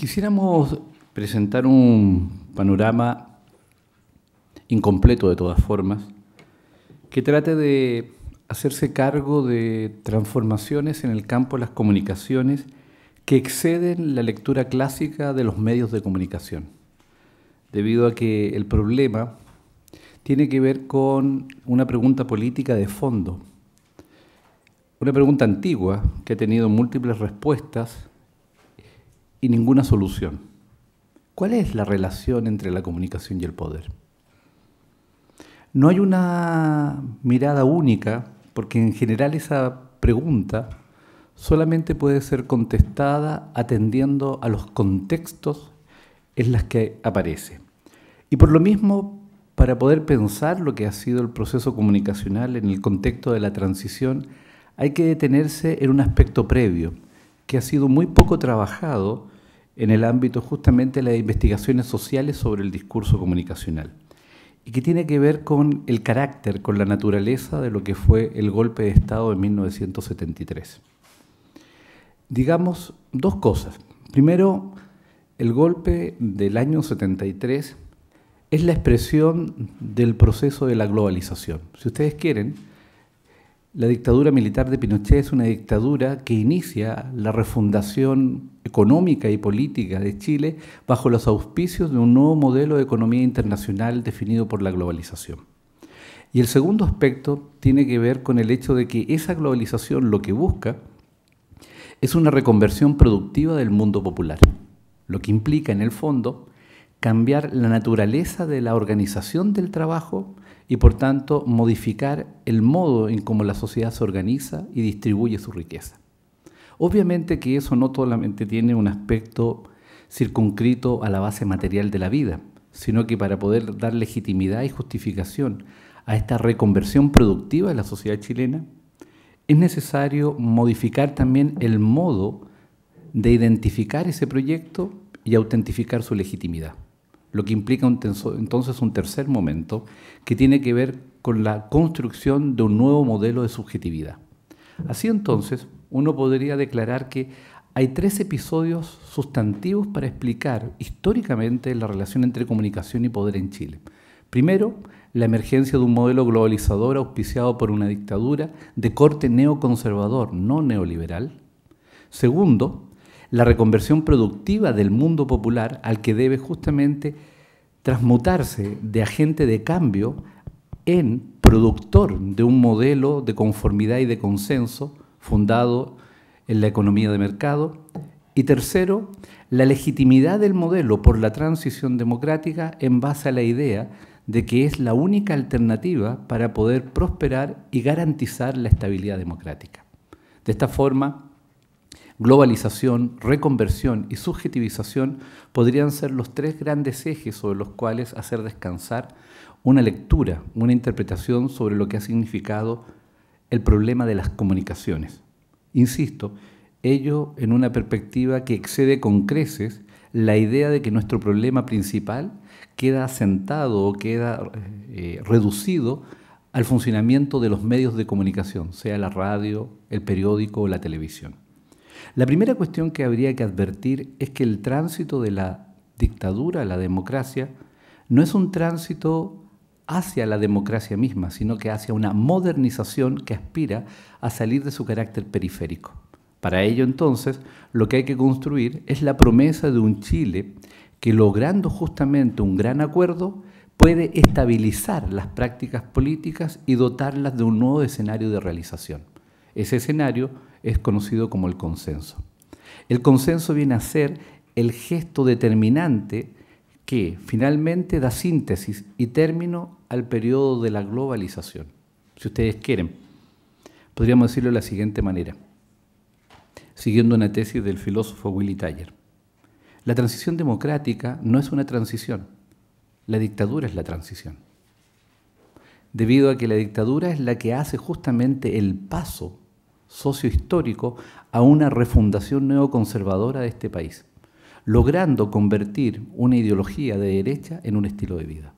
Quisiéramos presentar un panorama incompleto de todas formas, que trate de hacerse cargo de transformaciones en el campo de las comunicaciones que exceden la lectura clásica de los medios de comunicación, debido a que el problema tiene que ver con una pregunta política de fondo, una pregunta antigua que ha tenido múltiples respuestas y ninguna solución. ¿Cuál es la relación entre la comunicación y el poder? No hay una mirada única, porque en general esa pregunta solamente puede ser contestada atendiendo a los contextos en los que aparece. Y por lo mismo, para poder pensar lo que ha sido el proceso comunicacional en el contexto de la transición, hay que detenerse en un aspecto previo, que ha sido muy poco trabajado en el ámbito justamente de las investigaciones sociales sobre el discurso comunicacional y que tiene que ver con el carácter, con la naturaleza de lo que fue el golpe de Estado de 1973. Digamos dos cosas. Primero, el golpe del año 73 es la expresión del proceso de la globalización. Si ustedes quieren, la dictadura militar de Pinochet es una dictadura que inicia la refundación económica y política de Chile bajo los auspicios de un nuevo modelo de economía internacional definido por la globalización. Y el segundo aspecto tiene que ver con el hecho de que esa globalización lo que busca es una reconversión productiva del mundo popular, lo que implica en el fondo cambiar la naturaleza de la organización del trabajo y por tanto modificar el modo en cómo la sociedad se organiza y distribuye su riqueza. Obviamente que eso no solamente tiene un aspecto circunscrito a la base material de la vida, sino que para poder dar legitimidad y justificación a esta reconversión productiva de la sociedad chilena, es necesario modificar también el modo de identificar ese proyecto y autentificar su legitimidad lo que implica entonces un tercer momento que tiene que ver con la construcción de un nuevo modelo de subjetividad. Así entonces, uno podría declarar que hay tres episodios sustantivos para explicar históricamente la relación entre comunicación y poder en Chile. Primero, la emergencia de un modelo globalizador auspiciado por una dictadura de corte neoconservador, no neoliberal. Segundo, la reconversión productiva del mundo popular al que debe justamente transmutarse de agente de cambio en productor de un modelo de conformidad y de consenso fundado en la economía de mercado. Y tercero, la legitimidad del modelo por la transición democrática en base a la idea de que es la única alternativa para poder prosperar y garantizar la estabilidad democrática. De esta forma, globalización, reconversión y subjetivización podrían ser los tres grandes ejes sobre los cuales hacer descansar una lectura, una interpretación sobre lo que ha significado el problema de las comunicaciones. Insisto, ello en una perspectiva que excede con creces la idea de que nuestro problema principal queda asentado o queda eh, eh, reducido al funcionamiento de los medios de comunicación, sea la radio, el periódico o la televisión. La primera cuestión que habría que advertir es que el tránsito de la dictadura a la democracia no es un tránsito hacia la democracia misma, sino que hacia una modernización que aspira a salir de su carácter periférico. Para ello entonces lo que hay que construir es la promesa de un Chile que logrando justamente un gran acuerdo puede estabilizar las prácticas políticas y dotarlas de un nuevo escenario de realización. Ese escenario es conocido como el consenso. El consenso viene a ser el gesto determinante que finalmente da síntesis y término al periodo de la globalización. Si ustedes quieren, podríamos decirlo de la siguiente manera, siguiendo una tesis del filósofo Willy Taylor: La transición democrática no es una transición, la dictadura es la transición. Debido a que la dictadura es la que hace justamente el paso socio histórico a una refundación neoconservadora de este país, logrando convertir una ideología de derecha en un estilo de vida.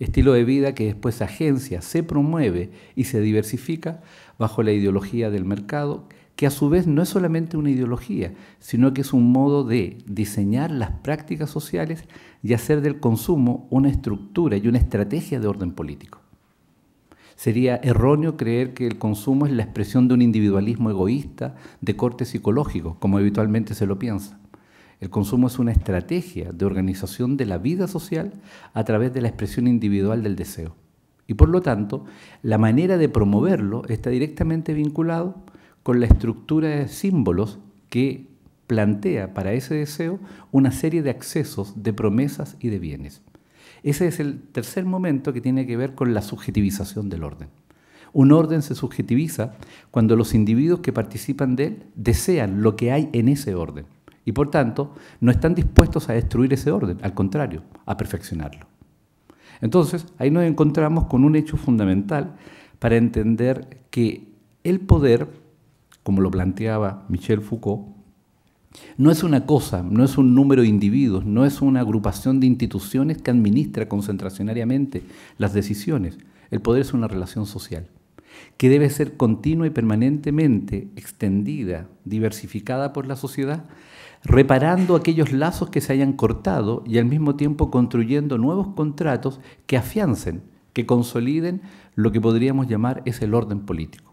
Estilo de vida que después agencia, se promueve y se diversifica bajo la ideología del mercado, que a su vez no es solamente una ideología, sino que es un modo de diseñar las prácticas sociales y hacer del consumo una estructura y una estrategia de orden político. Sería erróneo creer que el consumo es la expresión de un individualismo egoísta de corte psicológico, como habitualmente se lo piensa. El consumo es una estrategia de organización de la vida social a través de la expresión individual del deseo. Y por lo tanto, la manera de promoverlo está directamente vinculado con la estructura de símbolos que plantea para ese deseo una serie de accesos, de promesas y de bienes. Ese es el tercer momento que tiene que ver con la subjetivización del orden. Un orden se subjetiviza cuando los individuos que participan de él desean lo que hay en ese orden y por tanto no están dispuestos a destruir ese orden, al contrario, a perfeccionarlo. Entonces, ahí nos encontramos con un hecho fundamental para entender que el poder, como lo planteaba Michel Foucault, no es una cosa, no es un número de individuos, no es una agrupación de instituciones que administra concentracionariamente las decisiones. El poder es una relación social que debe ser continua y permanentemente extendida, diversificada por la sociedad, reparando aquellos lazos que se hayan cortado y al mismo tiempo construyendo nuevos contratos que afiancen, que consoliden lo que podríamos llamar es el orden político.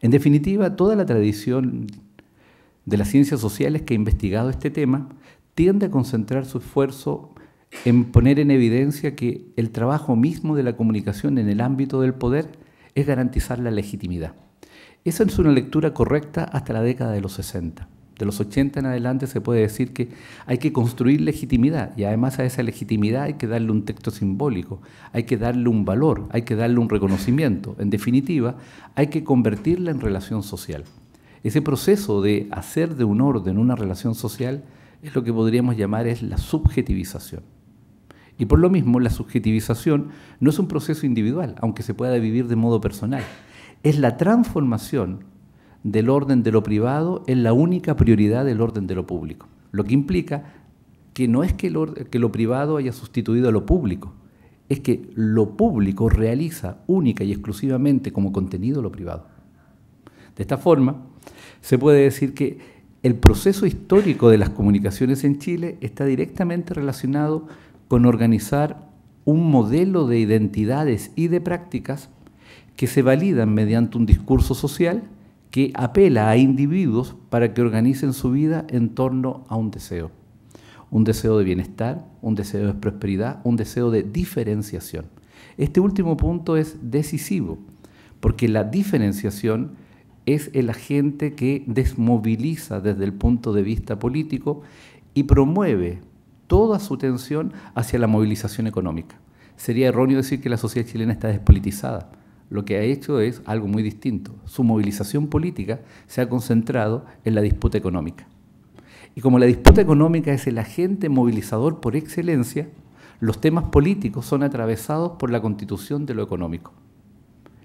En definitiva, toda la tradición de las ciencias sociales que ha investigado este tema tiende a concentrar su esfuerzo en poner en evidencia que el trabajo mismo de la comunicación en el ámbito del poder es garantizar la legitimidad. Esa es una lectura correcta hasta la década de los 60. De los 80 en adelante se puede decir que hay que construir legitimidad y además a esa legitimidad hay que darle un texto simbólico, hay que darle un valor, hay que darle un reconocimiento. En definitiva, hay que convertirla en relación social. Ese proceso de hacer de un orden una relación social es lo que podríamos llamar es la subjetivización. Y por lo mismo, la subjetivización no es un proceso individual, aunque se pueda vivir de modo personal. Es la transformación del orden de lo privado en la única prioridad del orden de lo público. Lo que implica que no es que lo, que lo privado haya sustituido a lo público, es que lo público realiza única y exclusivamente como contenido lo privado. De esta forma, se puede decir que el proceso histórico de las comunicaciones en Chile está directamente relacionado con organizar un modelo de identidades y de prácticas que se validan mediante un discurso social que apela a individuos para que organicen su vida en torno a un deseo. Un deseo de bienestar, un deseo de prosperidad, un deseo de diferenciación. Este último punto es decisivo, porque la diferenciación es el agente que desmoviliza desde el punto de vista político y promueve toda su tensión hacia la movilización económica. Sería erróneo decir que la sociedad chilena está despolitizada. Lo que ha hecho es algo muy distinto. Su movilización política se ha concentrado en la disputa económica. Y como la disputa económica es el agente movilizador por excelencia, los temas políticos son atravesados por la constitución de lo económico.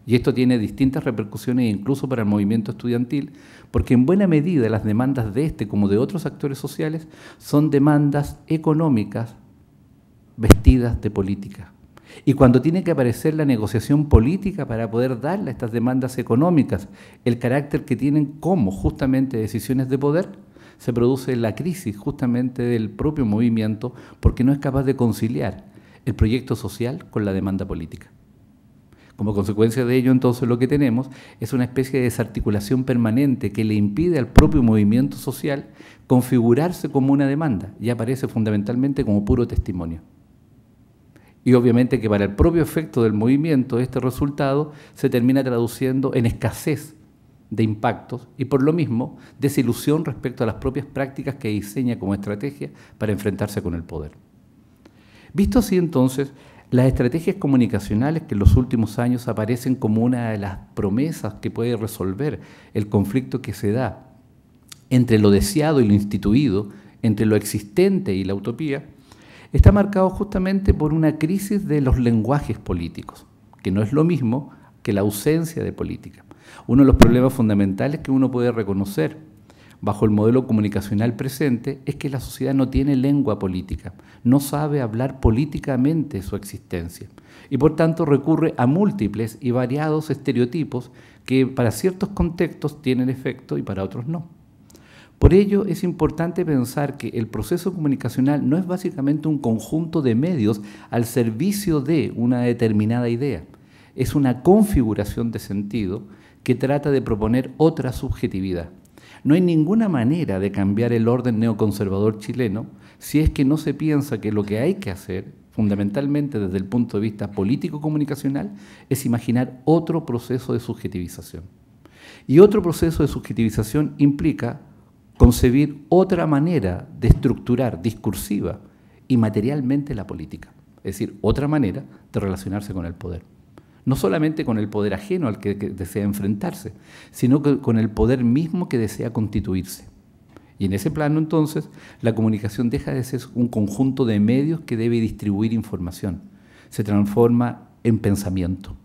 Y esto tiene distintas repercusiones incluso para el movimiento estudiantil, porque en buena medida las demandas de este como de otros actores sociales son demandas económicas vestidas de política. Y cuando tiene que aparecer la negociación política para poder darle a estas demandas económicas el carácter que tienen como justamente decisiones de poder, se produce la crisis justamente del propio movimiento porque no es capaz de conciliar el proyecto social con la demanda política. Como consecuencia de ello, entonces lo que tenemos es una especie de desarticulación permanente que le impide al propio movimiento social configurarse como una demanda y aparece fundamentalmente como puro testimonio. Y obviamente que para el propio efecto del movimiento este resultado se termina traduciendo en escasez de impactos y por lo mismo desilusión respecto a las propias prácticas que diseña como estrategia para enfrentarse con el poder. Visto así entonces, las estrategias comunicacionales que en los últimos años aparecen como una de las promesas que puede resolver el conflicto que se da entre lo deseado y lo instituido, entre lo existente y la utopía, está marcado justamente por una crisis de los lenguajes políticos, que no es lo mismo que la ausencia de política. Uno de los problemas fundamentales que uno puede reconocer bajo el modelo comunicacional presente es que la sociedad no tiene lengua política, no sabe hablar políticamente su existencia y por tanto recurre a múltiples y variados estereotipos que para ciertos contextos tienen efecto y para otros no. Por ello es importante pensar que el proceso comunicacional no es básicamente un conjunto de medios al servicio de una determinada idea, es una configuración de sentido que trata de proponer otra subjetividad. No hay ninguna manera de cambiar el orden neoconservador chileno si es que no se piensa que lo que hay que hacer, fundamentalmente desde el punto de vista político-comunicacional, es imaginar otro proceso de subjetivización. Y otro proceso de subjetivización implica concebir otra manera de estructurar discursiva y materialmente la política, es decir, otra manera de relacionarse con el poder no solamente con el poder ajeno al que, desea enfrentarse, sino con el poder mismo que desea constituirse. Y en ese plano entonces la comunicación deja de ser un conjunto de medios que debe distribuir información, se transforma en pensamiento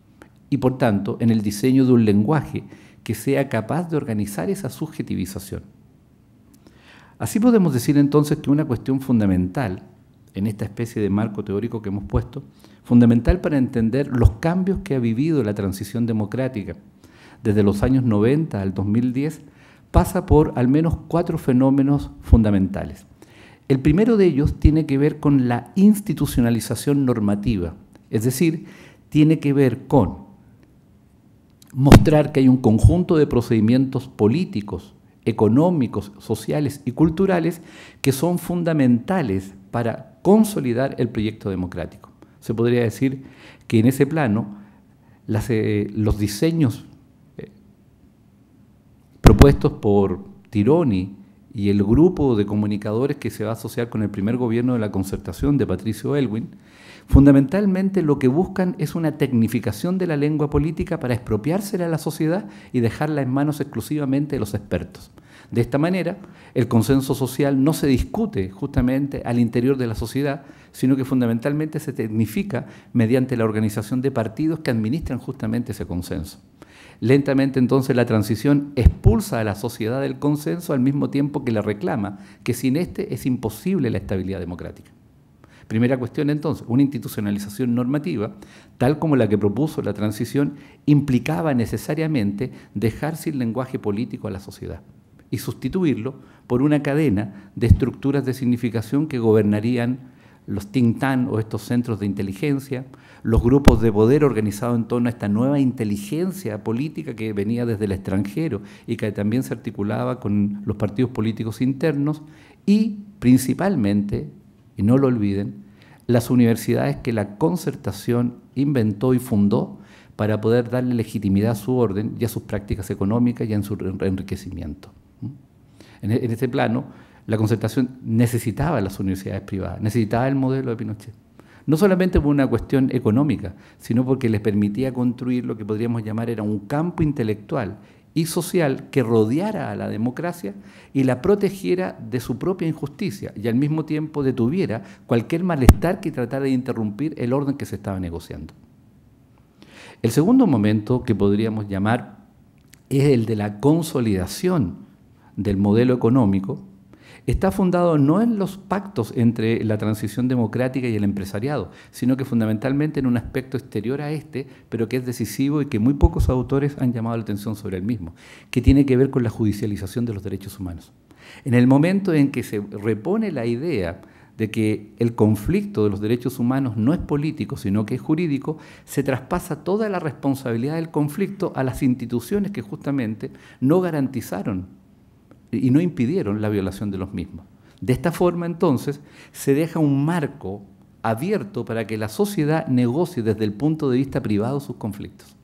y por tanto en el diseño de un lenguaje que sea capaz de organizar esa subjetivización. Así podemos decir entonces que una cuestión fundamental en esta especie de marco teórico que hemos puesto, fundamental para entender los cambios que ha vivido la transición democrática desde los años 90 al 2010, pasa por al menos cuatro fenómenos fundamentales. El primero de ellos tiene que ver con la institucionalización normativa, es decir, tiene que ver con mostrar que hay un conjunto de procedimientos políticos, económicos, sociales y culturales que son fundamentales para consolidar el proyecto democrático. Se podría decir que en ese plano eh, los diseños eh, propuestos por Tironi y el grupo de comunicadores que se va a asociar con el primer gobierno de la concertación de Patricio Elwin, fundamentalmente lo que buscan es una tecnificación de la lengua política para expropiársela a la sociedad y dejarla en manos exclusivamente de los expertos. De esta manera, el consenso social no se discute justamente al interior de la sociedad, sino que fundamentalmente se tecnifica mediante la organización de partidos que administran justamente ese consenso. Lentamente entonces la transición expulsa a la sociedad del consenso al mismo tiempo que la reclama, que sin este es imposible la estabilidad democrática. Primera cuestión entonces, una institucionalización normativa, tal como la que propuso la transición, implicaba necesariamente dejar sin lenguaje político a la sociedad y sustituirlo por una cadena de estructuras de significación que gobernarían los think o estos centros de inteligencia, los grupos de poder organizados en torno a esta nueva inteligencia política que venía desde el extranjero y que también se articulaba con los partidos políticos internos y principalmente, y no lo olviden, las universidades que la concertación inventó y fundó para poder darle legitimidad a su orden y a sus prácticas económicas y en su enriquecimiento. E, en, ese plano, la concertación necesitaba las universidades privadas, necesitaba el modelo de Pinochet. No solamente por una cuestión económica, sino porque les permitía construir lo que podríamos llamar era un campo intelectual y social que rodeara a la democracia y la protegiera de su propia injusticia y al mismo tiempo detuviera cualquier malestar que tratara de interrumpir el orden que se estaba negociando. El segundo momento que podríamos llamar es el de la consolidación del modelo económico está fundado no en los pactos entre la transición democrática y el empresariado, sino que fundamentalmente en un aspecto exterior a este, pero que es decisivo y que muy pocos autores han llamado la atención sobre el mismo, que tiene que ver con la judicialización de los derechos humanos. En el momento en que se repone la idea de que el conflicto de los derechos humanos no es político, sino que es jurídico, se traspasa toda la responsabilidad del conflicto a las instituciones que justamente no garantizaron y no impidieron la violación de los mismos. De esta forma, entonces, se deja un marco abierto para que la sociedad negocie desde el punto de vista privado sus conflictos,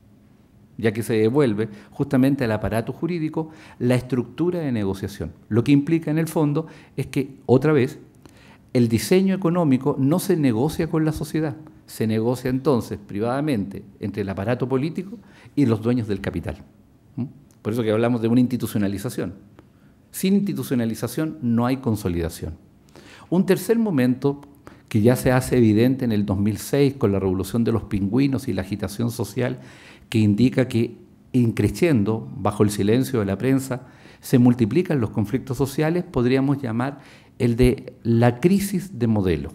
ya que se devuelve justamente al aparato jurídico la estructura de negociación. Lo que implica en el fondo es que, otra vez, el diseño económico no se negocia con la sociedad, se negocia entonces privadamente entre el aparato político y los dueños del capital. ¿Mm? Por eso que hablamos de una institucionalización. Sin institucionalización no hay consolidación. Un tercer momento que ya se hace evidente en el 2006 con la revolución de los pingüinos y la agitación social, que indica que, creciendo bajo el silencio de la prensa, se multiplican los conflictos sociales, podríamos llamar el de la crisis de modelo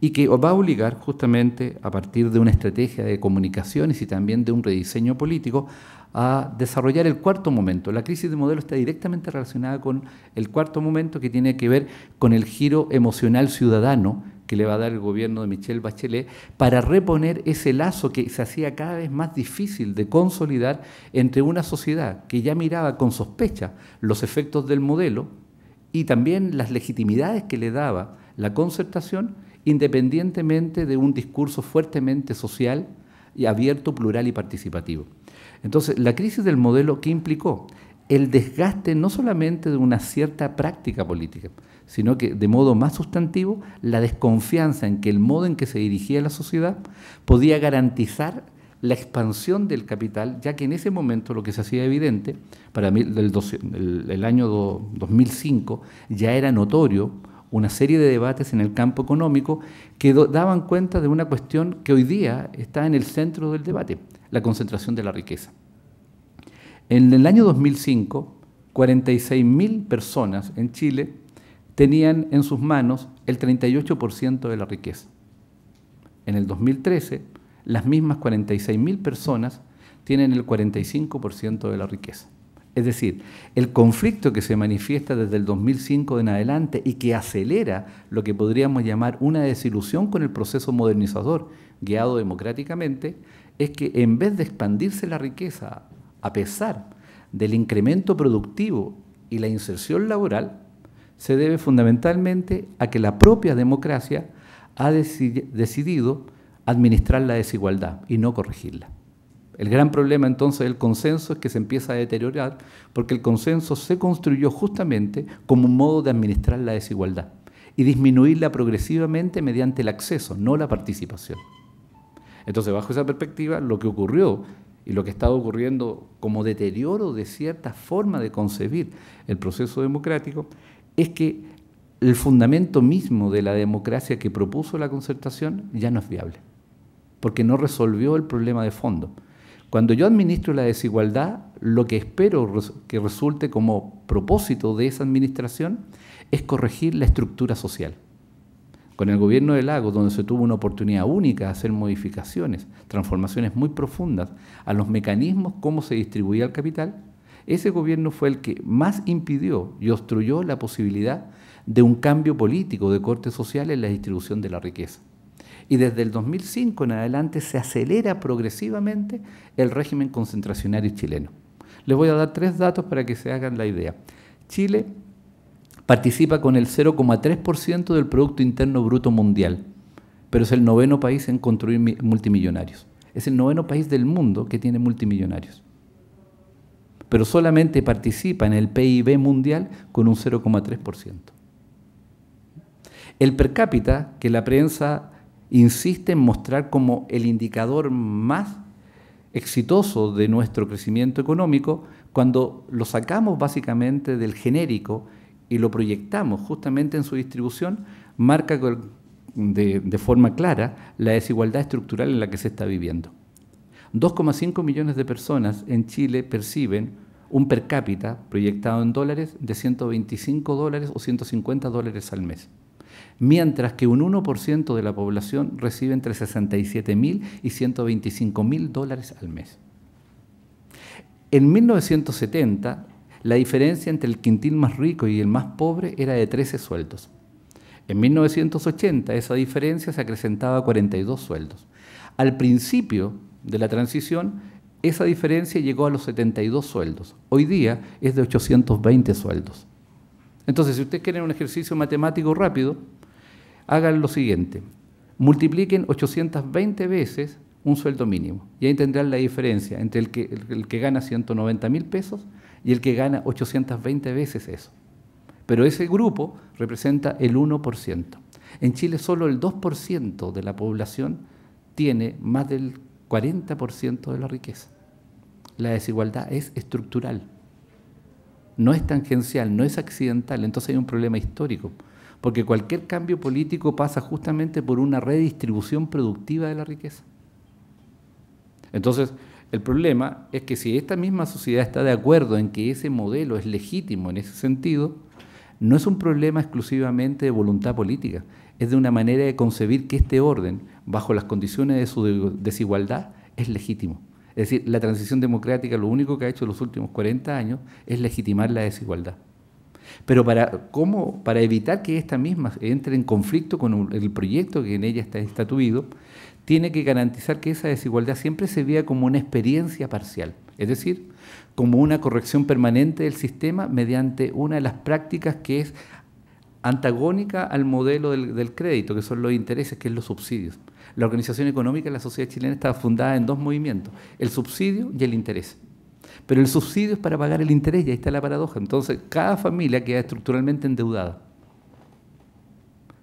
y que va a obligar justamente a partir de una estrategia de comunicaciones y también de un rediseño político a desarrollar el cuarto momento. La crisis de modelo está directamente relacionada con el cuarto momento que tiene que ver con el giro emocional ciudadano que le va a dar el gobierno de Michel Bachelet para reponer ese lazo que se hacía cada vez más difícil de consolidar entre una sociedad que ya miraba con sospecha los efectos del modelo y también las legitimidades que le daba la concertación independientemente de un discurso fuertemente social y abierto, plural y participativo. Entonces, la crisis del modelo, ¿qué implicó? El desgaste no solamente de una cierta práctica política, sino que de modo más sustantivo, la desconfianza en que el modo en que se dirigía la sociedad podía garantizar la expansión del capital, ya que en ese momento lo que se hacía evidente, para mí el, año 2005 ya era notorio, una serie de debates en el campo económico que daban cuenta de una cuestión que hoy día está en el centro del debate, la concentración de la riqueza. En el año 2005, 46.000 personas en Chile tenían en sus manos el 38% de la riqueza. En el 2013, las mismas 46.000 personas tienen el 45% de la riqueza. Es decir, el conflicto que se manifiesta desde el 2005 en adelante y que acelera lo que podríamos llamar una desilusión con el proceso modernizador guiado democráticamente, es que en vez de expandirse la riqueza a pesar del incremento productivo y la inserción laboral, se debe fundamentalmente a que la propia democracia ha decidido administrar la desigualdad y no corregirla. El gran problema entonces del consenso es que se empieza a deteriorar porque el consenso se construyó justamente como un modo de administrar la desigualdad y disminuirla progresivamente mediante el acceso, no la participación. Entonces, bajo esa perspectiva, lo que ocurrió y lo que está ocurriendo como deterioro de cierta forma de concebir el proceso democrático es que el fundamento mismo de la democracia que propuso la concertación ya no es viable, porque no resolvió el problema de fondo. Cuando yo administro la desigualdad, lo que espero que resulte como propósito de esa administración es corregir la estructura social. Con el gobierno de lago, donde se tuvo una oportunidad única de hacer modificaciones, transformaciones muy profundas a los mecanismos, cómo se distribuía el capital, ese gobierno fue el que más impidió y obstruyó la posibilidad de un cambio político de corte social en la distribución de la riqueza. Y desde el 2005 en adelante se acelera progresivamente el régimen concentracionario chileno. Les voy a dar tres datos para que se hagan la idea. Chile participa con el 0,3% del Producto Interno Bruto Mundial, pero es el noveno país en construir multimillonarios. Es el noveno país del mundo que tiene multimillonarios. Pero solamente participa en el PIB mundial con un 0,3%. El per cápita, que la prensa insiste en mostrar como el indicador más exitoso de nuestro crecimiento económico cuando lo sacamos básicamente del genérico y lo proyectamos justamente en su distribución, marca de, forma clara la desigualdad estructural en la que se está viviendo. 2,5 millones de personas en Chile perciben un per cápita proyectado en dólares de 125 dólares o 150 dólares al mes mientras que un 1% de la población recibe entre 67.000 y 125 mil dólares al mes. En 1970, la diferencia entre el quintil más rico y el más pobre era de 13 sueldos. En 1980 esa diferencia se acrecentaba a 42 sueldos. Al principio de la transición, esa diferencia llegó a los 72 sueldos. Hoy día es de 820 sueldos. Entonces, si ustedes quieren un ejercicio matemático rápido, hagan lo siguiente, multipliquen 820 veces un sueldo mínimo y ahí tendrán la diferencia entre el que, que gana 190 mil pesos y el que gana 820 veces eso. Pero ese grupo representa el 1%. En Chile solo el 2% de la población tiene más del 40% de la riqueza. La desigualdad es estructural, no es tangencial, no es accidental, entonces hay un problema histórico porque cualquier cambio político pasa justamente por una redistribución productiva de la riqueza. Entonces, el problema es que si esta misma sociedad está de acuerdo en que ese modelo es legítimo en ese sentido, no es un problema exclusivamente de voluntad política, es de una manera de concebir que este orden, bajo las condiciones de su desigualdad, es legítimo. Es decir, la transición democrática lo único que ha hecho en los últimos 40 años es legitimar la desigualdad pero para, evitar que esta misma entre en conflicto con el proyecto que en ella está estatuido, tiene que garantizar que esa desigualdad siempre se vea como una experiencia parcial, es decir, como una corrección permanente del sistema mediante una de las prácticas que es antagónica al modelo del, crédito, que son los intereses, que es los subsidios. La organización económica de la sociedad chilena está fundada en dos movimientos, el subsidio y el interés. Pero el subsidio es para pagar el interés, y ahí está la paradoja. Entonces, cada familia queda estructuralmente endeudada.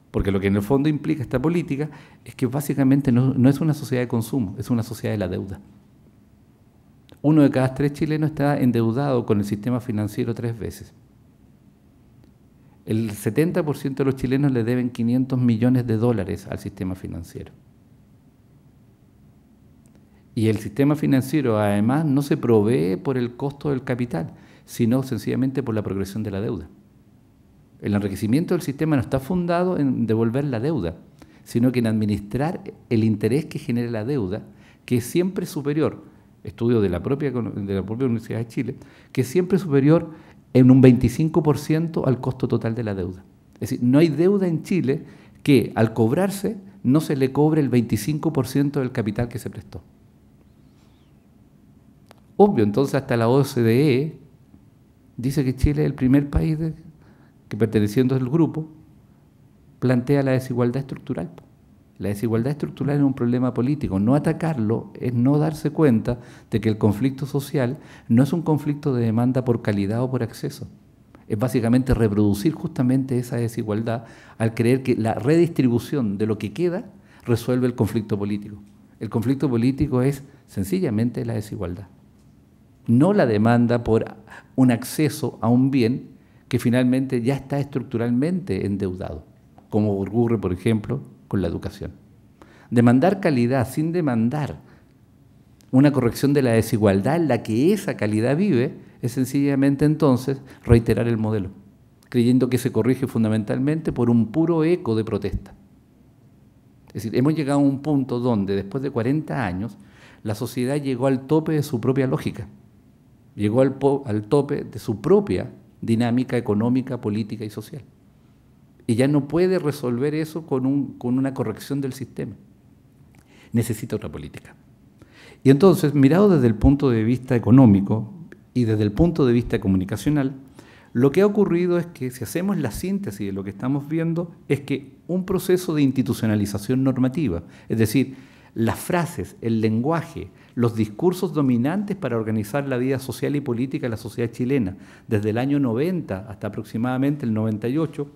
Porque lo que en el fondo implica esta política es que básicamente no, es una sociedad de consumo, es una sociedad de la deuda. Uno de cada tres chilenos está endeudado con el sistema financiero tres veces. El 70% de los chilenos le deben 500 millones de dólares al sistema financiero. Y el sistema financiero además no se provee por el costo del capital, sino sencillamente por la progresión de la deuda. El enriquecimiento del sistema no está fundado en devolver la deuda, sino que en administrar el interés que genera la deuda, que es siempre superior, estudio de la propia, de la propia Universidad de Chile, que es siempre superior en un 25% al costo total de la deuda. Es decir, no hay deuda en Chile que al cobrarse no se le cobre el 25% del capital que se prestó obvio. Entonces hasta la OCDE dice que Chile es el primer país que perteneciendo al grupo plantea la desigualdad estructural. La desigualdad estructural es un problema político. No atacarlo es no darse cuenta de que el conflicto social no es un conflicto de demanda por calidad o por acceso. Es básicamente reproducir justamente esa desigualdad al creer que la redistribución de lo que queda resuelve el conflicto político. El conflicto político es sencillamente la desigualdad no la demanda por un acceso a un bien que finalmente ya está estructuralmente endeudado, como ocurre, por ejemplo, con la educación. Demandar calidad sin demandar una corrección de la desigualdad en la que esa calidad vive es sencillamente entonces reiterar el modelo, creyendo que se corrige fundamentalmente por un puro eco de protesta. Es decir, hemos llegado a un punto donde después de 40 años la sociedad llegó al tope de su propia lógica llegó al, tope de su propia dinámica económica, política y social. Y ya no puede resolver eso con, con una corrección del sistema. Necesita otra política. Y entonces, mirado desde el punto de vista económico y desde el punto de vista comunicacional, lo que ha ocurrido es que si hacemos la síntesis de lo que estamos viendo, es que un proceso de institucionalización normativa, es decir, las frases, el lenguaje, los discursos dominantes para organizar la vida social y política de la sociedad chilena, desde el año 90 hasta aproximadamente el 98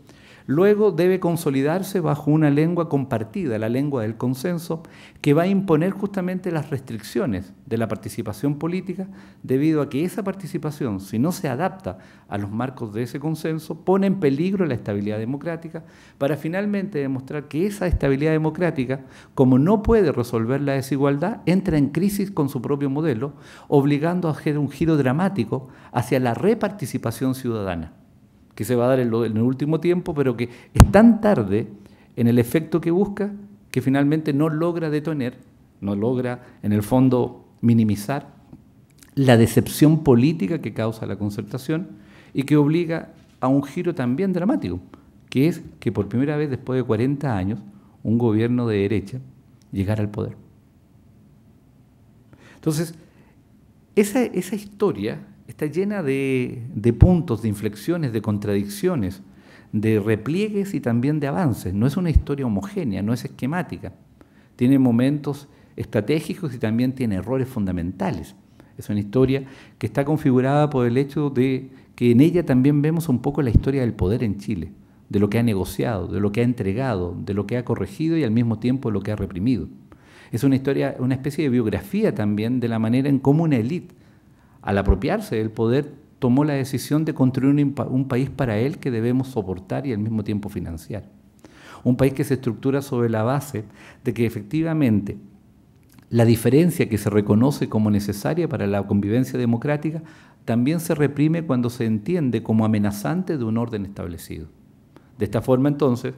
Luego debe consolidarse bajo una lengua compartida, la lengua del consenso, que va a imponer justamente las restricciones de la participación política, debido a que esa participación, si no se adapta a los marcos de ese consenso, pone en peligro la estabilidad democrática, para finalmente demostrar que esa estabilidad democrática, como no puede resolver la desigualdad, entra en crisis con su propio modelo, obligando a hacer un giro dramático hacia la reparticipación ciudadana que se va a dar en, el último tiempo, pero que es tan tarde en el efecto que busca que finalmente no logra detener, no logra en el fondo minimizar la decepción política que causa la concertación y que obliga a un giro también dramático, que es que por primera vez después de 40 años un gobierno de derecha llegara al poder. Entonces, esa historia está llena de, puntos, de inflexiones, de contradicciones, de repliegues y también de avances. No es una historia homogénea, no es esquemática. Tiene momentos estratégicos y también tiene errores fundamentales. Es una historia que está configurada por el hecho de que en ella también vemos un poco la historia del poder en Chile, de lo que ha negociado, de lo que ha entregado, de lo que ha corregido y al mismo tiempo lo que ha reprimido. Es una historia, una especie de biografía también de la manera en cómo una élite al apropiarse del poder, tomó la decisión de construir un, país para él que debemos soportar y al mismo tiempo financiar. Un país que se estructura sobre la base de que efectivamente la diferencia que se reconoce como necesaria para la convivencia democrática también se reprime cuando se entiende como amenazante de un orden establecido. De esta forma, entonces,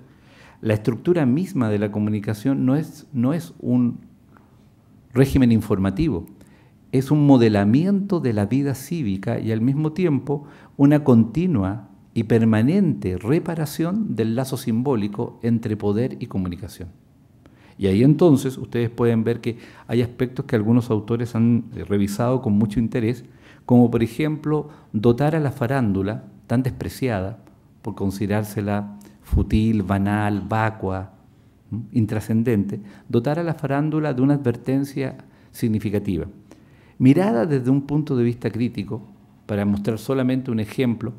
la estructura misma de la comunicación no es, no es un régimen informativo, es un modelamiento de la vida cívica y al mismo tiempo una continua y permanente reparación del lazo simbólico entre poder y comunicación. Y ahí entonces ustedes pueden ver que hay aspectos que algunos autores han eh, revisado con mucho interés, como por ejemplo dotar a la farándula, tan despreciada por considerársela futil, banal, vacua, intrascendente, dotar a la farándula de una advertencia significativa mirada desde un punto de vista crítico, para mostrar solamente un ejemplo,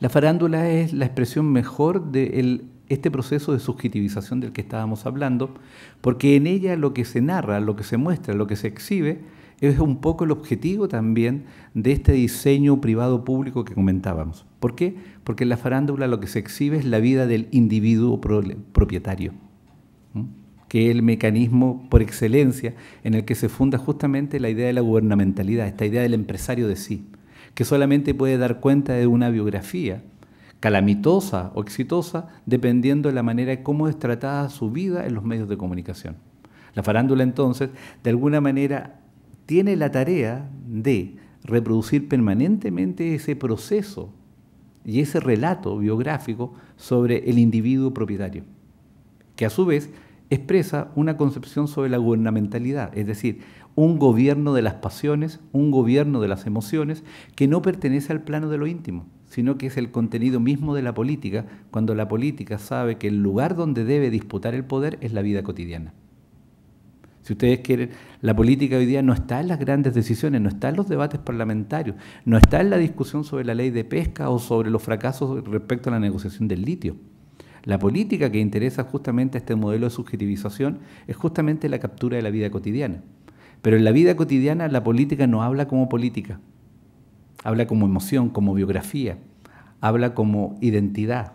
la farándula es la expresión mejor de este proceso de subjetivización del que estábamos hablando, porque en ella lo que se narra, lo que se muestra, lo que se exhibe, es un poco el objetivo también de este diseño privado-público que comentábamos. ¿Por qué? Porque en la farándula lo que se exhibe es la vida del individuo propietario que es el mecanismo por excelencia en el que se funda justamente la idea de la gubernamentalidad, esta idea del empresario de sí, que solamente puede dar cuenta de una biografía calamitosa o exitosa dependiendo de la manera en cómo es tratada su vida en los medios de comunicación. La farándula entonces, de alguna manera, tiene la tarea de reproducir permanentemente ese proceso y ese relato biográfico sobre el individuo propietario, que a su vez expresa una concepción sobre la gubernamentalidad, es decir, un gobierno de las pasiones, un gobierno de las emociones, que no pertenece al plano de lo íntimo, sino que es el contenido mismo de la política, cuando la política sabe que el lugar donde debe disputar el poder es la vida cotidiana. Si ustedes quieren, la política hoy día no está en las grandes decisiones, no está en los debates parlamentarios, no está en la discusión sobre la ley de pesca o sobre los fracasos respecto a la negociación del litio. La política que interesa justamente a este modelo de subjetivización es justamente la captura de la vida cotidiana. Pero en la vida cotidiana la política no habla como política, habla como emoción, como biografía, habla como identidad.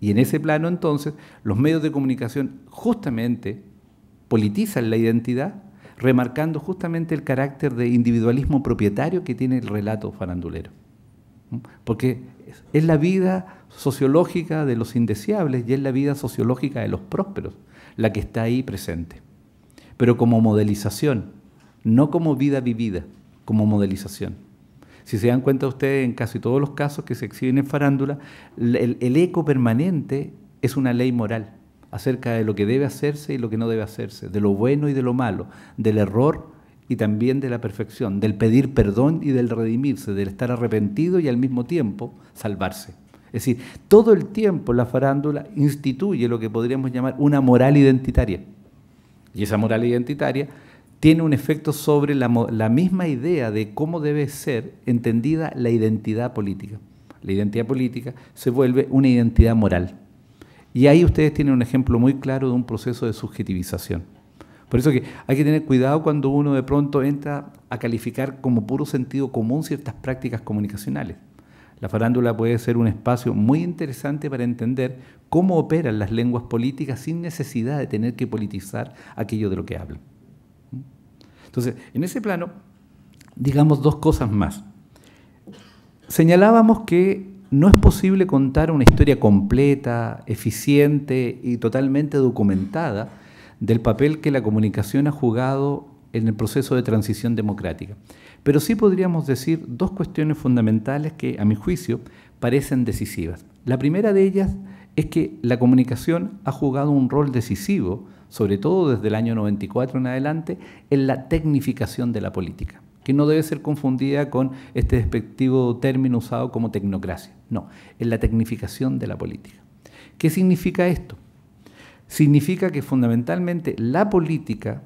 Y en ese plano entonces los medios de comunicación justamente politizan la identidad, remarcando justamente el carácter de individualismo propietario que tiene el relato farandulero. ¿Mm? Porque es la vida sociológica de los indeseables y es la vida sociológica de los prósperos, la que está ahí presente. Pero como modelización, no como vida vivida, como modelización. Si se dan cuenta ustedes, en casi todos los casos que se exhiben en farándula, el, el eco permanente es una ley moral acerca de lo que debe hacerse y lo que no debe hacerse, de lo bueno y de lo malo, del error y también de la perfección, del pedir perdón y del redimirse, del estar arrepentido y al mismo tiempo salvarse. Es decir, todo el tiempo la farándula instituye lo que podríamos llamar una moral identitaria. Y esa moral identitaria tiene un efecto sobre la, misma idea de cómo debe ser entendida la identidad política. La identidad política se vuelve una identidad moral. Y ahí ustedes tienen un ejemplo muy claro de un proceso de subjetivización. Por eso que hay que tener cuidado cuando uno de pronto entra a calificar como puro sentido común ciertas prácticas comunicacionales. La farándula puede ser un espacio muy interesante para entender cómo operan las lenguas políticas sin necesidad de tener que politizar aquello de lo que hablan. Entonces, en ese plano, digamos dos cosas más. Señalábamos que no es posible contar una historia completa, eficiente y totalmente documentada del papel que la comunicación ha jugado en el proceso de transición democrática. Pero sí podríamos decir dos cuestiones fundamentales que, a mi juicio, parecen decisivas. La primera de ellas es que la comunicación ha jugado un rol decisivo, sobre todo desde el año 94 en adelante, en la tecnificación de la política, que no debe ser confundida con este despectivo término usado como tecnocracia, no, en la tecnificación de la política. ¿Qué significa esto? Significa que fundamentalmente la política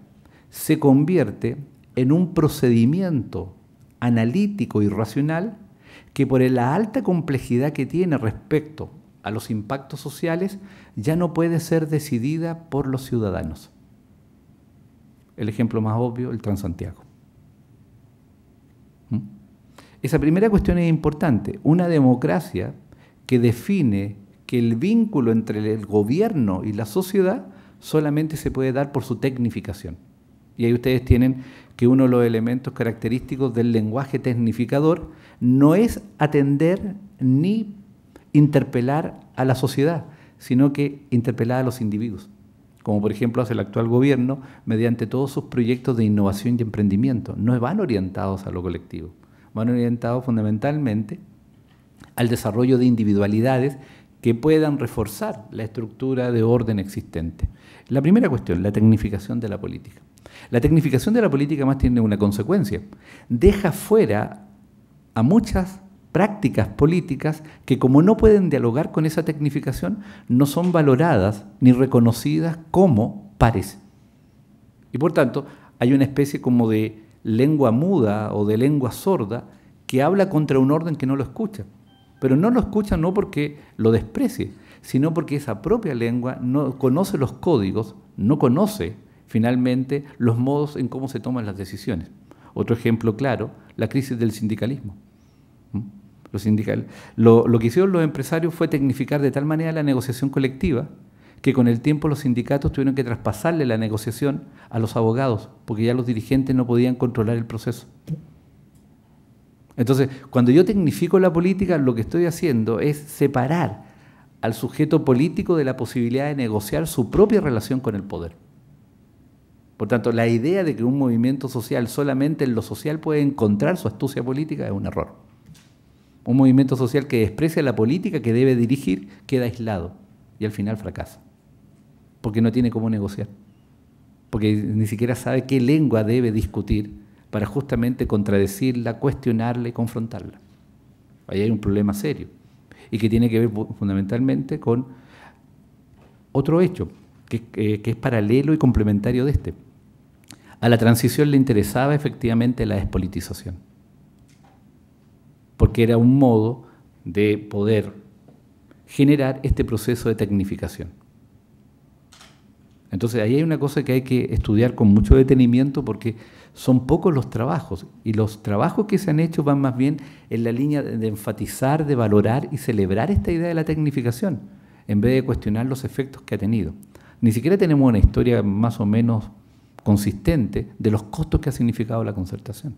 se convierte en un procedimiento analítico y racional que por la alta complejidad que tiene respecto a los impactos sociales ya no puede ser decidida por los ciudadanos. El ejemplo más obvio, el Transantiago. ¿Mm? Esa primera cuestión es importante. Una democracia que define que el vínculo entre el gobierno y la sociedad solamente se puede dar por su tecnificación. Y ahí ustedes tienen que uno de los elementos característicos del lenguaje tecnificador no es atender ni interpelar a la sociedad, sino que interpelar a los individuos, como por ejemplo hace el actual gobierno mediante todos sus proyectos de innovación y emprendimiento. No van orientados a lo colectivo, van orientados fundamentalmente al desarrollo de individualidades que puedan reforzar la estructura de orden existente. La primera cuestión, la tecnificación de la política. La tecnificación de la política más tiene una consecuencia. Deja fuera a muchas prácticas políticas que como no pueden dialogar con esa tecnificación, no son valoradas ni reconocidas como pares. Y por tanto, hay una especie como de lengua muda o de lengua sorda que habla contra un orden que no lo escucha. Pero no lo escucha no porque lo desprecie, sino porque esa propia lengua no conoce los códigos, no conoce finalmente los modos en cómo se toman las decisiones. Otro ejemplo claro, la crisis del sindicalismo. ¿Mm? Lo, que hicieron los empresarios fue tecnificar de tal manera la negociación colectiva que con el tiempo los sindicatos tuvieron que traspasarle la negociación a los abogados, porque ya los dirigentes no podían controlar el proceso. Entonces, cuando yo tecnifico la política, lo que estoy haciendo es separar al sujeto político de la posibilidad de negociar su propia relación con el poder. Por tanto, la idea de que un movimiento social solamente en lo social puede encontrar su astucia política es un error. Un movimiento social que desprecia la política que debe dirigir queda aislado y al final fracasa, porque no tiene cómo negociar, porque ni siquiera sabe qué lengua debe discutir para justamente contradecirla, cuestionarla y confrontarla. Ahí hay un problema serio y que tiene que ver fundamentalmente con otro hecho eh, que, es paralelo y complementario de este. A la transición le interesaba efectivamente la despolitización, porque era un modo de poder generar este proceso de tecnificación. Entonces ahí hay una cosa que hay que estudiar con mucho detenimiento porque son pocos los trabajos y los trabajos que se han hecho van más bien en la línea de enfatizar, de valorar y celebrar esta idea de la tecnificación en vez de cuestionar los efectos que ha tenido. Ni siquiera tenemos una historia más o menos consistente de los costos que ha significado la concertación.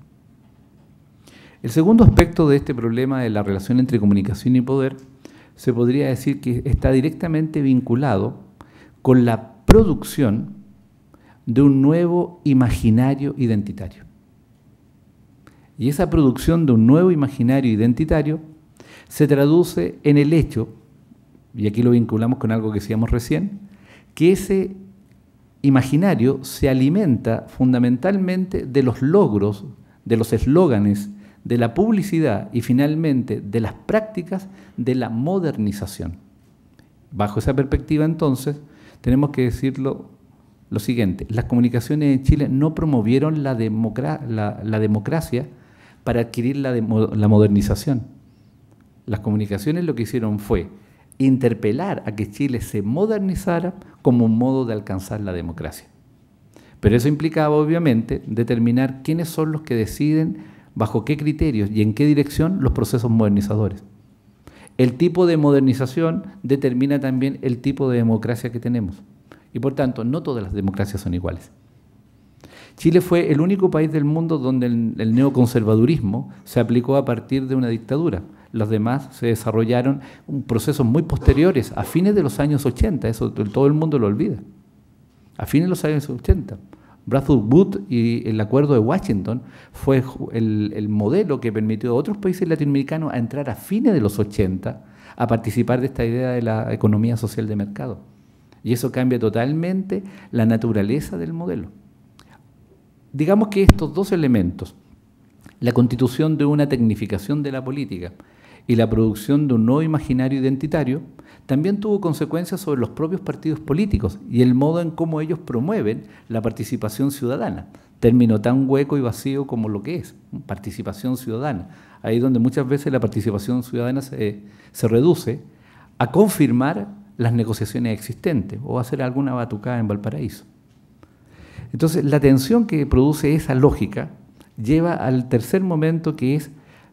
El segundo aspecto de este problema de la relación entre comunicación y poder se podría decir que está directamente vinculado con la producción de un nuevo imaginario identitario. Y esa producción de un nuevo imaginario identitario se traduce en el hecho, y aquí lo vinculamos con algo que decíamos recién, que ese imaginario se alimenta fundamentalmente de los logros, de los eslóganes, de la publicidad y finalmente de las prácticas de la modernización. Bajo esa perspectiva entonces, tenemos que decirlo lo siguiente, las comunicaciones en Chile no promovieron la, democracia para adquirir la, la modernización. Las comunicaciones lo que hicieron fue interpelar a que Chile se modernizara como un modo de alcanzar la democracia. Pero eso implicaba, obviamente, determinar quiénes son los que deciden bajo qué criterios y en qué dirección los procesos modernizadores. El tipo de modernización determina también el tipo de democracia que tenemos. Y por tanto, no todas las democracias son iguales. Chile fue el único país del mundo donde el, neoconservadurismo se aplicó a partir de una dictadura. Los demás se desarrollaron en procesos muy posteriores, a fines de los años 80, eso todo el mundo lo olvida. A fines de los años 80. Bradford Wood y el Acuerdo de Washington fue el, modelo que permitió a otros países latinoamericanos a entrar a fines de los 80 a participar de esta idea de la economía social de mercado. Y eso cambia totalmente la naturaleza del modelo. Digamos que estos dos elementos, la constitución de una tecnificación de la política y la producción de un nuevo imaginario identitario, también tuvo consecuencias sobre los propios partidos políticos y el modo en cómo ellos promueven la participación ciudadana, término tan hueco y vacío como lo que es, participación ciudadana. Ahí donde muchas veces la participación ciudadana eh, se, reduce a confirmar las negociaciones existentes o a hacer alguna batucada en Valparaíso. Entonces, la tensión que produce esa lógica lleva al tercer momento que es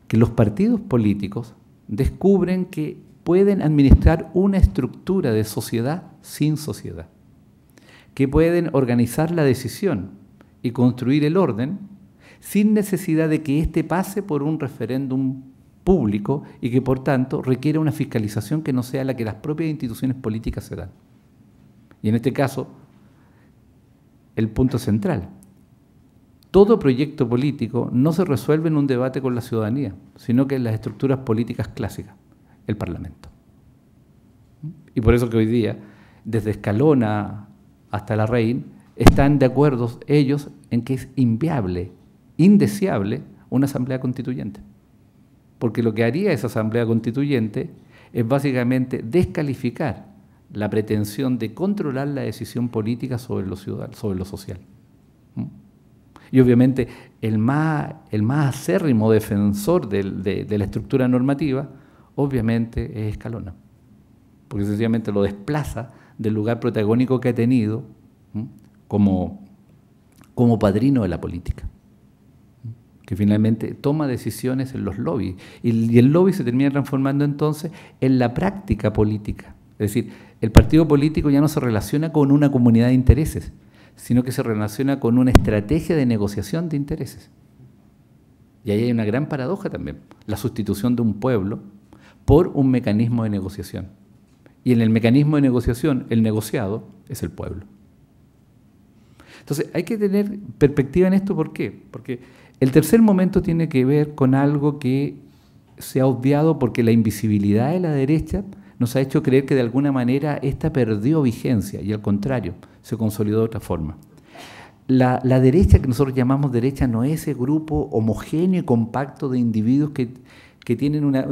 que los partidos políticos descubren que pueden administrar una estructura de sociedad sin sociedad, que pueden organizar la decisión y construir el orden sin necesidad de que éste pase por un referéndum público y que por tanto requiera una fiscalización que no sea la que las propias instituciones políticas se dan. Y en este caso, el punto central. Todo proyecto político no se resuelve en un debate con la ciudadanía, sino que en las estructuras políticas clásicas el Parlamento. Y por eso que hoy día, desde Escalona hasta la Reina... están de acuerdo ellos en que es inviable, indeseable, una asamblea constituyente. Porque lo que haría esa asamblea constituyente es básicamente descalificar la pretensión de controlar la decisión política sobre lo, sobre lo social. Y obviamente el más, el acérrimo defensor de la estructura normativa obviamente es Escalona, porque sencillamente lo desplaza del lugar protagónico que ha tenido como, padrino de la política, que finalmente toma decisiones en los lobbies, y, y el lobby se termina transformando entonces en la práctica política. Es decir, el partido político ya no se relaciona con una comunidad de intereses, sino que se relaciona con una estrategia de negociación de intereses. Y ahí hay una gran paradoja también, la sustitución de un pueblo por un mecanismo de negociación. Y en el mecanismo de negociación, el negociado es el pueblo. Entonces, hay que tener perspectiva en esto, ¿por qué? Porque el tercer momento tiene que ver con algo que se ha obviado porque la invisibilidad de la derecha nos ha hecho creer que de alguna manera esta perdió vigencia y al contrario, se consolidó de otra forma. La, la, derecha que nosotros llamamos derecha no es ese grupo homogéneo y compacto de individuos que que tienen una,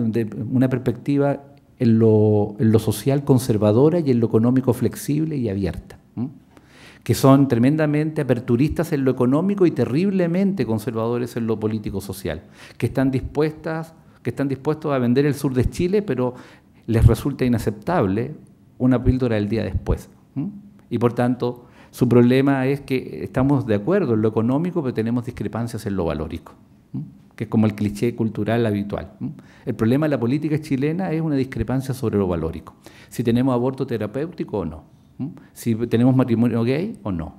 perspectiva en lo, social conservadora y en lo económico flexible y abierta, que son tremendamente aperturistas en lo económico y terriblemente conservadores en lo político-social, que están dispuestas que están dispuestos a vender el sur de Chile, pero les resulta inaceptable una píldora el día después. Y por tanto, su problema es que estamos de acuerdo en lo económico, pero tenemos discrepancias en lo valórico que es como el cliché cultural habitual. El problema de la política chilena es una discrepancia sobre lo valórico. Si tenemos aborto terapéutico o no. Si tenemos matrimonio gay o no.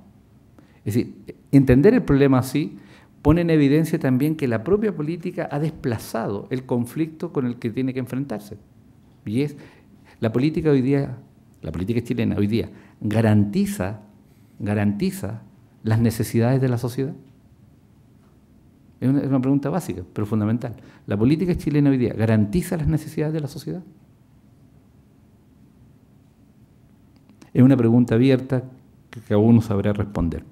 Es decir, entender el problema así pone en evidencia también que la propia política ha desplazado el conflicto con el que tiene que enfrentarse. Y es, la política hoy día, la política chilena hoy día, garantiza, garantiza las necesidades de la sociedad. Es una, pregunta básica, pero fundamental. ¿La política chilena hoy día garantiza las necesidades de la sociedad? Es una pregunta abierta que cada no sabrá responder.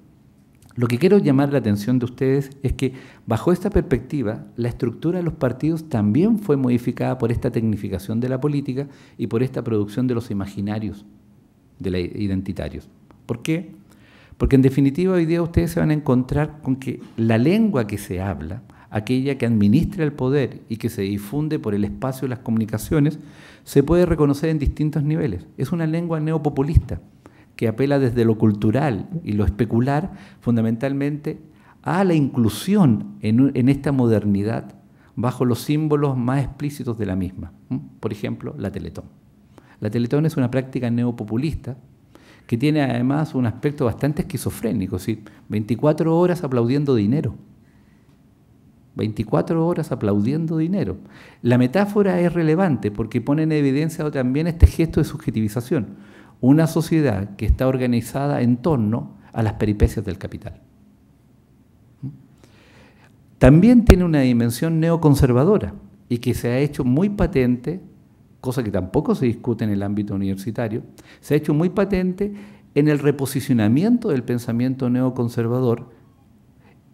Lo que quiero llamar la atención de ustedes es que bajo esta perspectiva, la estructura de los partidos también fue modificada por esta tecnificación de la política y por esta producción de los imaginarios de la identitarios. ¿Por qué? Porque en definitiva hoy día ustedes se van a encontrar con que la lengua que se habla, aquella que administra el poder y que se difunde por el espacio de las comunicaciones, se puede reconocer en distintos niveles. Es una lengua neopopulista que apela desde lo cultural y lo especular fundamentalmente a la inclusión en, esta modernidad bajo los símbolos más explícitos de la misma. Por ejemplo, la Teletón. La Teletón es una práctica neopopulista que tiene además un aspecto bastante esquizofrénico, 24 horas aplaudiendo dinero. 24 horas aplaudiendo dinero. La metáfora es relevante porque pone en evidencia también este gesto de subjetivización, una sociedad que está organizada en torno a las peripecias del capital. También tiene una dimensión neoconservadora y que se ha hecho muy patente cosa que tampoco se discute en el ámbito universitario, se ha hecho muy patente en el reposicionamiento del pensamiento neoconservador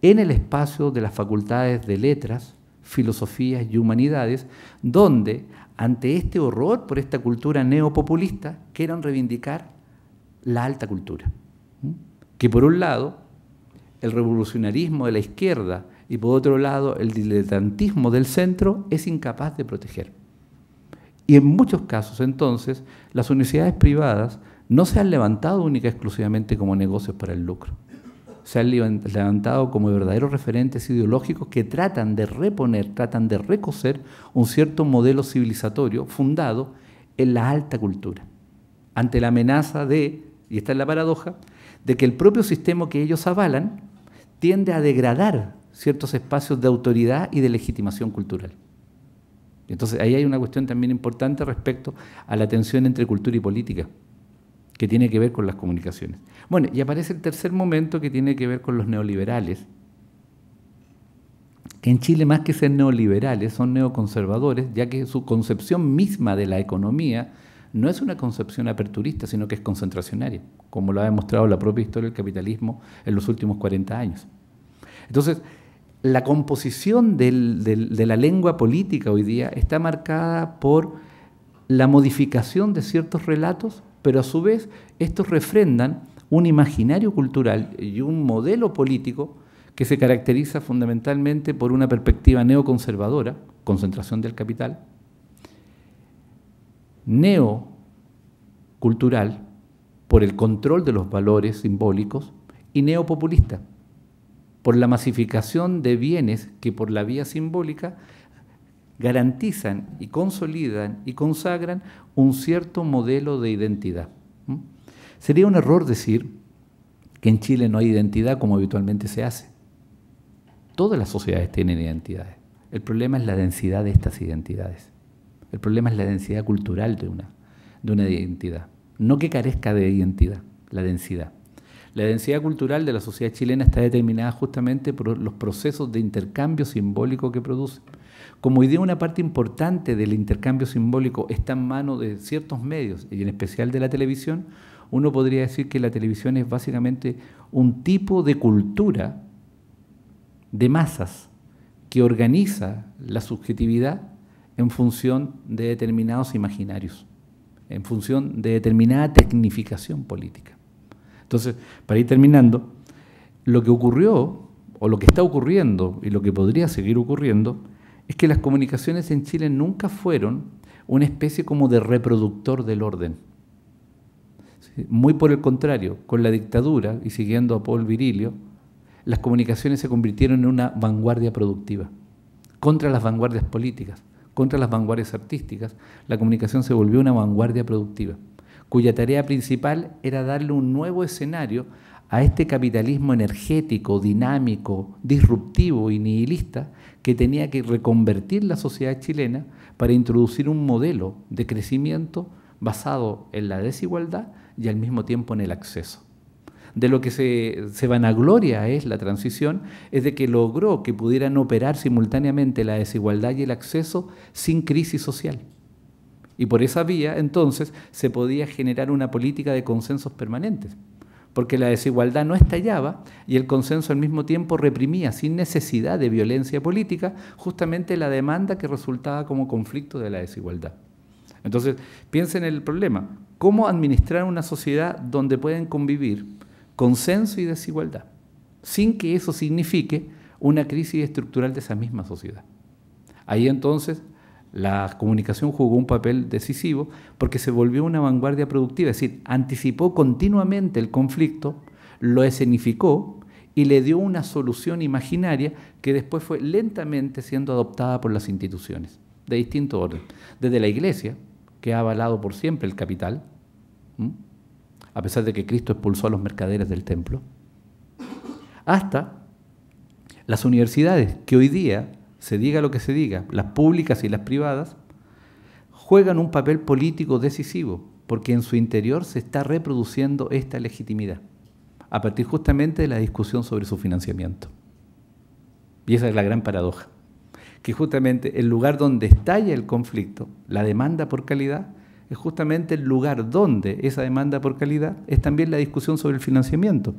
en el espacio de las facultades de letras, filosofías y humanidades, donde ante este horror por esta cultura neopopulista quieran reivindicar la alta cultura. Que por un lado, el revolucionarismo de la izquierda y por otro lado, el diletantismo del centro es incapaz de proteger. Y en muchos casos, entonces, las universidades privadas no se han levantado única exclusivamente como negocios para el lucro. Se han levantado como verdaderos referentes ideológicos que tratan de reponer, tratan de recocer un cierto modelo civilizatorio fundado en la alta cultura, ante la amenaza de, y esta es la paradoja, de que el propio sistema que ellos avalan tiende a degradar ciertos espacios de autoridad y de legitimación cultural. Entonces ahí hay una cuestión también importante respecto a la tensión entre cultura y política, que tiene que ver con las comunicaciones. Bueno, y aparece el tercer momento que tiene que ver con los neoliberales, que en Chile más que ser neoliberales son neoconservadores, ya que su concepción misma de la economía no es una concepción aperturista, sino que es concentracionaria, como lo ha demostrado la propia historia del capitalismo en los últimos 40 años. Entonces, la composición de la lengua política hoy día está marcada por la modificación de ciertos relatos, pero a su vez estos refrendan un imaginario cultural y un modelo político que se caracteriza fundamentalmente por una perspectiva neoconservadora, concentración del capital, neocultural, por el control de los valores simbólicos, y neopopulista, por la masificación de bienes que por la vía simbólica garantizan y consolidan y consagran un cierto modelo de identidad. Sería un error decir que en Chile no hay identidad como habitualmente se hace. Todas las sociedades tienen identidades. El problema es la densidad de estas identidades. El problema es la densidad cultural de una, de una identidad. No que carezca de identidad, la densidad. La densidad cultural de la sociedad chilena está determinada justamente por los procesos de intercambio simbólico que produce. Como idea, una parte importante del intercambio simbólico está en manos de ciertos medios, y en especial de la televisión, uno podría decir que la televisión es básicamente un tipo de cultura de masas que organiza la subjetividad en función de determinados imaginarios, en función de determinada tecnificación política. Entonces, para ir terminando, lo que ocurrió, o lo que está ocurriendo, y lo que podría seguir ocurriendo, es que las comunicaciones en Chile nunca fueron una especie como de reproductor del orden. Muy por el contrario, con la dictadura, y siguiendo a Paul Virilio, las comunicaciones se convirtieron en una vanguardia productiva, contra las vanguardias políticas, contra las vanguardias artísticas, la comunicación se volvió una vanguardia productiva cuya tarea principal era darle un nuevo escenario a este capitalismo energético, dinámico, disruptivo y nihilista que tenía que reconvertir la sociedad chilena para introducir un modelo de crecimiento basado en la desigualdad y al mismo tiempo en el acceso. De lo que se, vanagloria es la transición, es de que logró que pudieran operar simultáneamente la desigualdad y el acceso sin crisis social. Y por esa vía, entonces, se podía generar una política de consensos permanentes, porque la desigualdad no estallaba y el consenso al mismo tiempo reprimía, sin necesidad de violencia política, justamente la demanda que resultaba como conflicto de la desigualdad. Entonces, piensen en el problema, ¿cómo administrar una sociedad donde pueden convivir consenso y desigualdad, sin que eso signifique una crisis estructural de esa misma sociedad? Ahí entonces la comunicación jugó un papel decisivo porque se volvió una vanguardia productiva, es decir, anticipó continuamente el conflicto, lo escenificó y le dio una solución imaginaria que después fue lentamente siendo adoptada por las instituciones de distinto orden. Desde la iglesia, que ha avalado por siempre el capital, a pesar de que Cristo expulsó a los mercaderes del templo, hasta las universidades, que hoy día se diga lo que se diga, las públicas y las privadas, juegan un papel político decisivo, porque en su interior se está reproduciendo esta legitimidad, a partir justamente de la discusión sobre su financiamiento. Y esa es la gran paradoja, que justamente el lugar donde estalla el conflicto, la demanda por calidad, es justamente el lugar donde esa demanda por calidad es también la discusión sobre el financiamiento,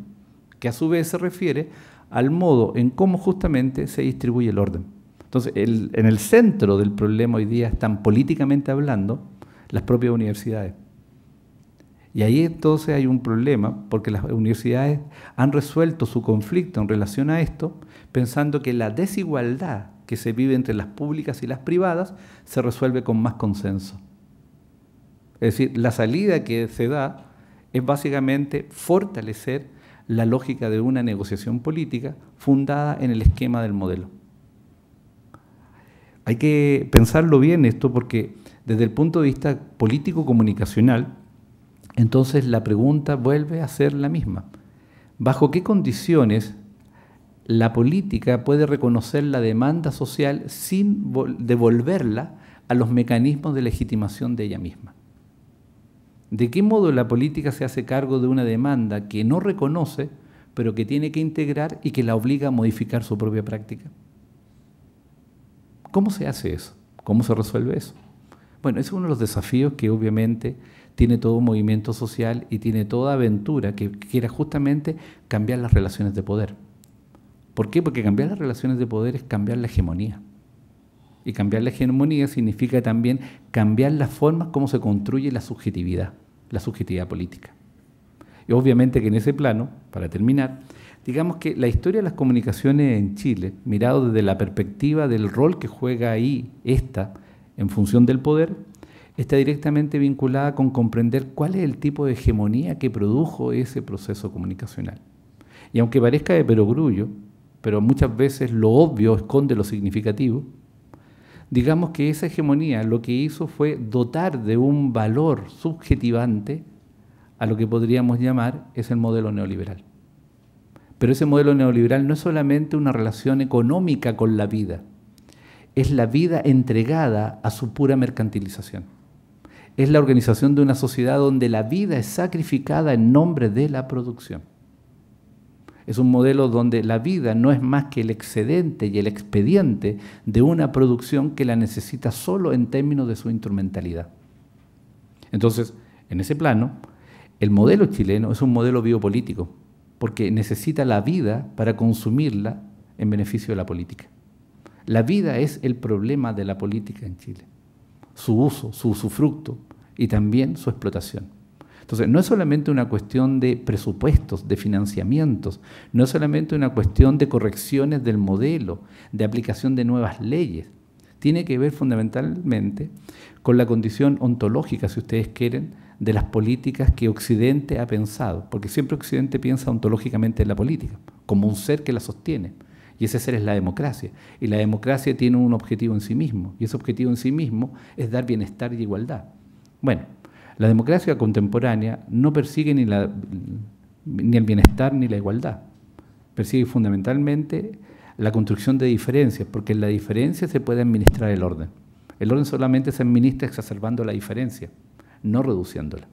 que a su vez se refiere al modo en cómo justamente se distribuye el orden. Entonces, en el centro del problema hoy día están políticamente hablando las propias universidades. Y ahí entonces hay un problema, porque las universidades han resuelto su conflicto en relación a esto, pensando que la desigualdad que se vive entre las públicas y las privadas se resuelve con más consenso. Es decir, la salida que se da es básicamente fortalecer la lógica de una negociación política fundada en el esquema del modelo. Hay que pensarlo bien esto porque desde el punto de vista político-comunicacional, entonces la pregunta vuelve a ser la misma. ¿Bajo qué condiciones la política puede reconocer la demanda social sin devolverla a los mecanismos de legitimación de ella misma? ¿De qué modo la política se hace cargo de una demanda que no reconoce, pero que tiene que integrar y que la obliga a modificar su propia práctica? ¿Cómo se hace eso? ¿Cómo se resuelve eso? Bueno, es uno de los desafíos que obviamente tiene todo movimiento social y tiene toda aventura que quiera justamente cambiar las relaciones de poder. ¿Por qué? Porque cambiar las relaciones de poder es cambiar la hegemonía. Y cambiar la hegemonía significa también cambiar las formas como se construye la subjetividad, la subjetividad política. Y obviamente que en ese plano, para terminar, digamos que la historia de las comunicaciones en Chile, mirado desde la perspectiva del rol que juega ahí esta en función del poder, está directamente vinculada con comprender cuál es el tipo de hegemonía que produjo ese proceso comunicacional. Y aunque parezca de perogrullo, pero muchas veces lo obvio esconde lo significativo, digamos que esa hegemonía lo que hizo fue dotar de un valor subjetivante a lo que podríamos llamar es el modelo neoliberal. Pero ese modelo neoliberal no es solamente una relación económica con la vida, es la vida entregada a su pura mercantilización. Es la organización de una sociedad donde la vida es sacrificada en nombre de la producción. Es un modelo donde la vida no es más que el excedente y el expediente de una producción que la necesita solo en términos de su instrumentalidad. Entonces, en ese plano, el modelo chileno es un modelo biopolítico, porque necesita la vida para consumirla en beneficio de la política. La vida es el problema de la política en Chile, su uso, su usufructo y también su explotación. Entonces, no es solamente una cuestión de presupuestos, de financiamientos, no es solamente una cuestión de correcciones del modelo, de aplicación de nuevas leyes, tiene que ver fundamentalmente con la condición ontológica, si ustedes quieren, de las políticas que Occidente ha pensado, porque siempre Occidente piensa ontológicamente en la política, como un ser que la sostiene, y ese ser es la democracia, y la democracia tiene un objetivo en sí mismo, y ese objetivo en sí mismo es dar bienestar y igualdad. Bueno, la democracia contemporánea no persigue ni, la, ni el bienestar ni la igualdad, persigue fundamentalmente la construcción de diferencias, porque en la diferencia se puede administrar el orden. El orden solamente se administra exacerbando la diferencia no reduciéndola.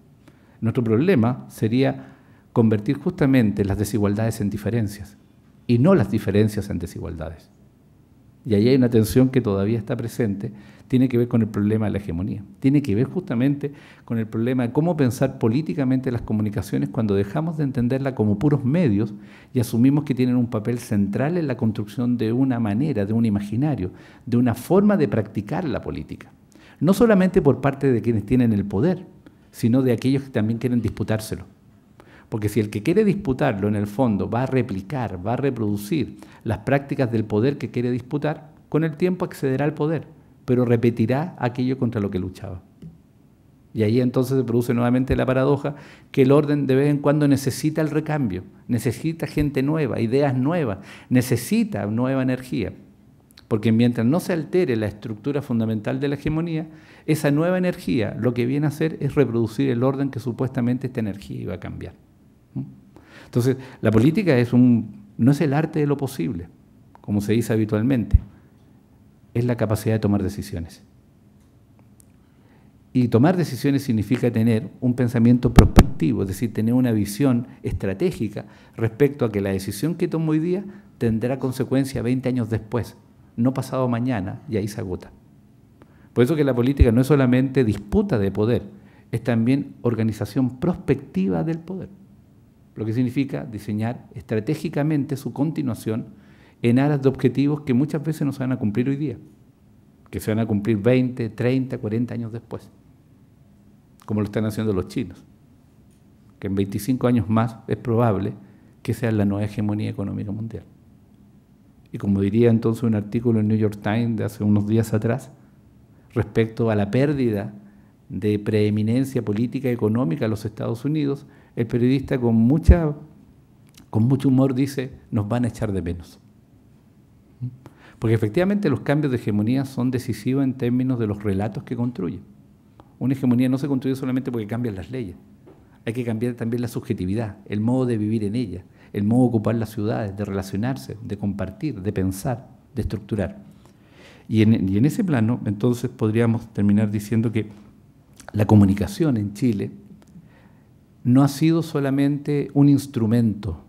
Nuestro problema sería convertir justamente las desigualdades en diferencias y no las diferencias en desigualdades. Y ahí hay una tensión que todavía está presente, tiene que ver con el problema de la hegemonía, tiene que ver justamente con el problema de cómo pensar políticamente las comunicaciones cuando dejamos de entenderla como puros medios y asumimos que tienen un papel central en la construcción de una manera, de un imaginario, de una forma de practicar la política no solamente por parte de quienes tienen el poder, sino de aquellos que también quieren disputárselo. Porque si el que quiere disputarlo en el fondo va a replicar, va a reproducir las prácticas del poder que quiere disputar, con el tiempo accederá al poder, pero repetirá aquello contra lo que luchaba. Y ahí entonces se produce nuevamente la paradoja que el orden de vez en cuando necesita el recambio, necesita gente nueva, ideas nuevas, necesita nueva energía. Porque mientras no se altere la estructura fundamental de la hegemonía, esa nueva energía lo que viene a hacer es reproducir el orden que supuestamente esta energía iba a cambiar. Entonces, la política es un, no es el arte de lo posible, como se dice habitualmente, es la capacidad de tomar decisiones. Y tomar decisiones significa tener un pensamiento prospectivo, es decir, tener una visión estratégica respecto a que la decisión que tomo hoy día tendrá consecuencia 20 años después no pasado mañana, y ahí se agota. Por eso que la política no es solamente disputa de poder, es también organización prospectiva del poder, lo que significa diseñar estratégicamente su continuación en aras de objetivos que muchas veces no se van a cumplir hoy día, que se van a cumplir 20, 30, 40 años después, como lo están haciendo los chinos, que en 25 años más es probable que sea la nueva hegemonía económica mundial y como diría entonces un artículo en New York Times de hace unos días atrás, respecto a la pérdida de preeminencia política y económica a los Estados Unidos, el periodista con, mucha, con mucho humor dice, nos van a echar de menos. Porque efectivamente los cambios de hegemonía son decisivos en términos de los relatos que construyen. Una hegemonía no se construye solamente porque cambian las leyes, hay que cambiar también la subjetividad, el modo de vivir en ella, el modo de ocupar las ciudades, de relacionarse, de compartir, de pensar, de estructurar. Y en, ese plano, entonces podríamos terminar diciendo que la comunicación en Chile no ha sido solamente un instrumento,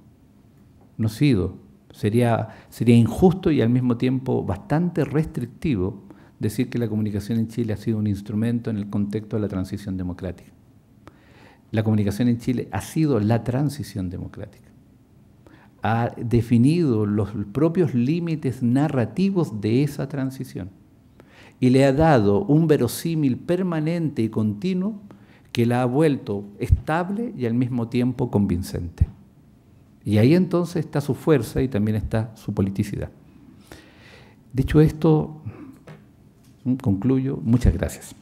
no ha sido, sería, sería injusto y al mismo tiempo bastante restrictivo decir que la comunicación en Chile ha sido un instrumento en el contexto de la transición democrática. La comunicación en Chile ha sido la transición democrática ha definido los propios límites narrativos de esa transición y le ha dado un verosímil permanente y continuo que la ha vuelto estable y al mismo tiempo convincente. Y ahí entonces está su fuerza y también está su politicidad. hecho esto, concluyo. Muchas gracias.